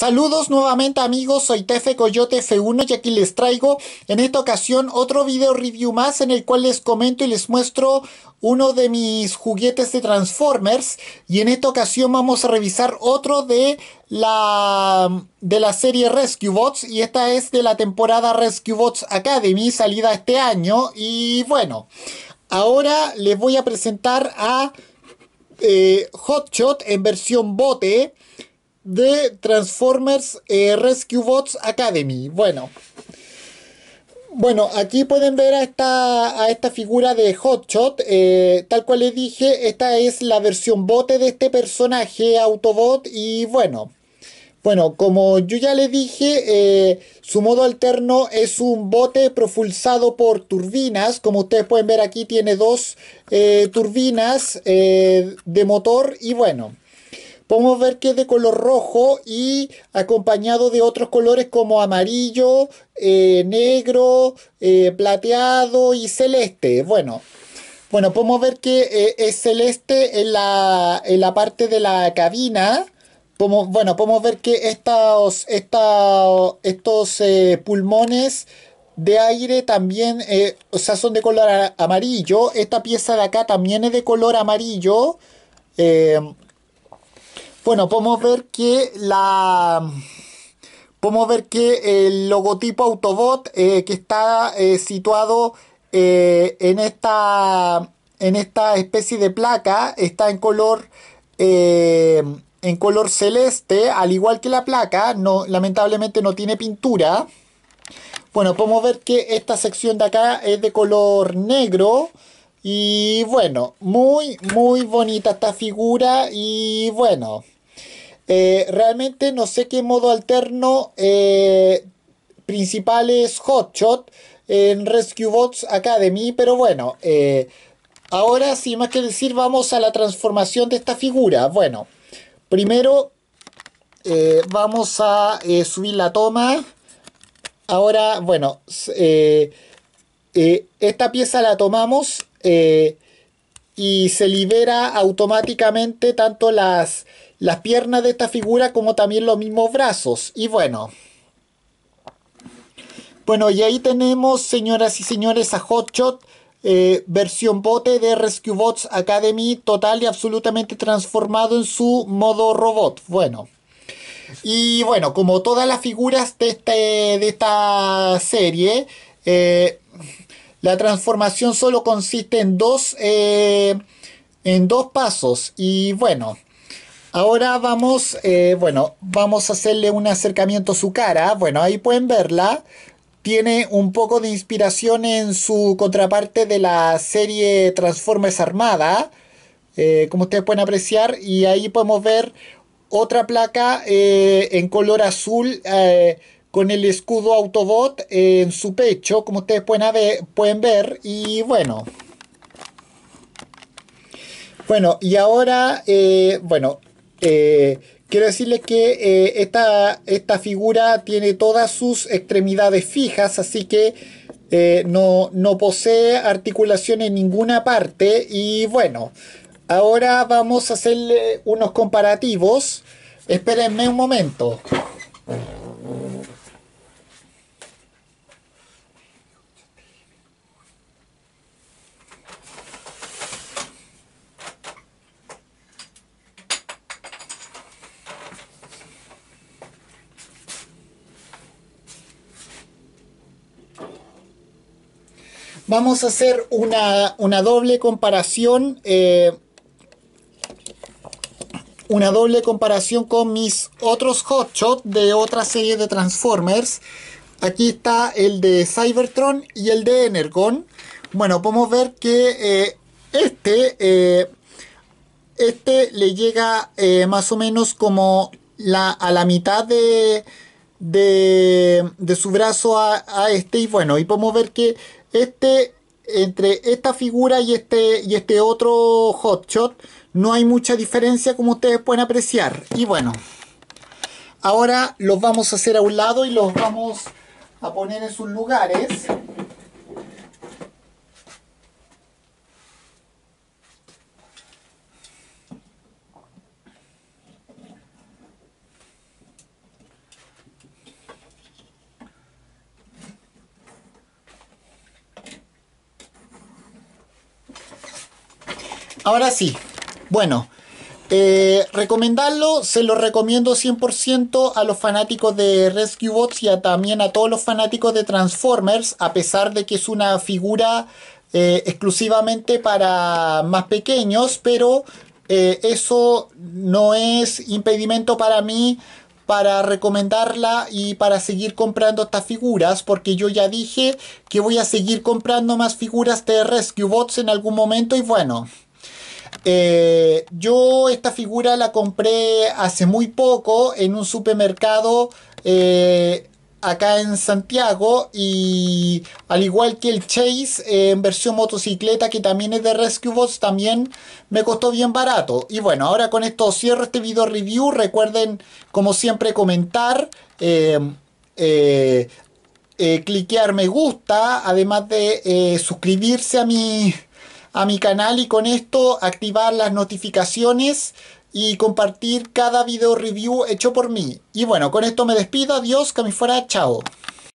Saludos nuevamente amigos, soy Tefe Coyote F1 y aquí les traigo en esta ocasión otro video review más en el cual les comento y les muestro uno de mis juguetes de Transformers y en esta ocasión vamos a revisar otro de la de la serie Rescue Bots y esta es de la temporada Rescue Bots Academy salida este año y bueno, ahora les voy a presentar a eh, Hotshot en versión bote de Transformers eh, Rescue Bots Academy. Bueno. Bueno, aquí pueden ver a esta, a esta figura de Hotshot. Eh, tal cual les dije, esta es la versión bote de este personaje Autobot. Y bueno, bueno, como yo ya le dije, eh, su modo alterno es un bote propulsado por turbinas. Como ustedes pueden ver aquí tiene dos turbinas de motor y bueno, Podemos ver que es de color rojo y acompañado de otros colores como amarillo, eh, negro, eh, plateado y celeste. Bueno, bueno, podemos ver que eh, es celeste en la, en la, parte de la cabina. bueno, podemos ver que estos, estos pulmones de aire también, o sea, son de color amarillo. Esta pieza de acá también es de color amarillo. Bueno, podemos ver que la... Podemos ver que el logotipo Autobot eh, que está eh, situado eh, en, esta, en esta especie de placa está en color en color celeste, al igual que la placa, no, lamentablemente no tiene pintura. Bueno, podemos ver que esta sección de acá es de color negro y bueno, muy, muy bonita esta figura y bueno, eh, realmente no sé qué modo alterno eh, principal es Hotshot en Rescue Bots Academy, pero bueno, eh, ahora sin más que decir vamos a la transformación de esta figura. Bueno, primero vamos a subir la toma. Ahora, bueno, eh, esta pieza la tomamos eh, y se libera automáticamente tanto las, las piernas de esta figura como también los mismos brazos. Y bueno. Bueno, y ahí tenemos, señoras y señores, a Hotshot. Eh, versión bote de Rescue Bots Academy total y absolutamente transformado en su modo robot. Bueno. Y bueno, como todas las figuras de, este, de esta serie, la transformación solo consiste en dos, eh, en dos pasos. Y bueno, ahora vamos, eh, bueno, vamos a hacerle un acercamiento a su cara. Bueno, ahí pueden verla. Tiene un poco de inspiración en su contraparte de la serie Transformers Armada, eh, como ustedes pueden apreciar. Y ahí podemos ver otra placa en color azul con el escudo Autobot en su pecho, como ustedes pueden, ver, pueden ver y bueno. Bueno, y ahora, eh, bueno, eh, quiero decirles que eh, esta, esta, figura tiene todas sus extremidades fijas, así que no, no posee articulación en ninguna parte. Y bueno, ahora vamos a hacerle unos comparativos. Espérenme un momento. Vamos a hacer una, doble comparación. Eh, una doble comparación con mis otros hotshots de otra serie de Transformers. Aquí está el de Cybertron y el de Energon. Bueno, podemos ver que eh, este, eh, este le llega más o menos como la, a la mitad de, de, su brazo a, este y bueno, y podemos ver que este entre esta figura y este y este otro hotshot no hay mucha diferencia como ustedes pueden apreciar y bueno ahora los vamos a hacer a un lado y los vamos a poner en sus lugares Ahora sí, bueno, eh, recomendarlo, se lo recomiendo 100% a los fanáticos de Rescue Bots y también a todos los fanáticos de Transformers, a pesar de que es una figura eh, exclusivamente para más pequeños, pero eh, eso no es impedimento para mí para recomendarla y para seguir comprando estas figuras, porque yo ya dije que voy a seguir comprando más figuras de Rescue Bots en algún momento y bueno, eh, yo esta figura la compré hace muy poco en un supermercado eh, acá en Santiago y al igual que el Chase eh, en versión motocicleta que también es de Rescue Bots también me costó bien barato y bueno ahora con esto cierro este video review recuerden como siempre comentar em, cliquear me gusta además de suscribirse a mi a mi canal y con esto activar las notificaciones y compartir cada video review hecho por mí. Y bueno, con esto me despido, adiós, que me fuera, chao.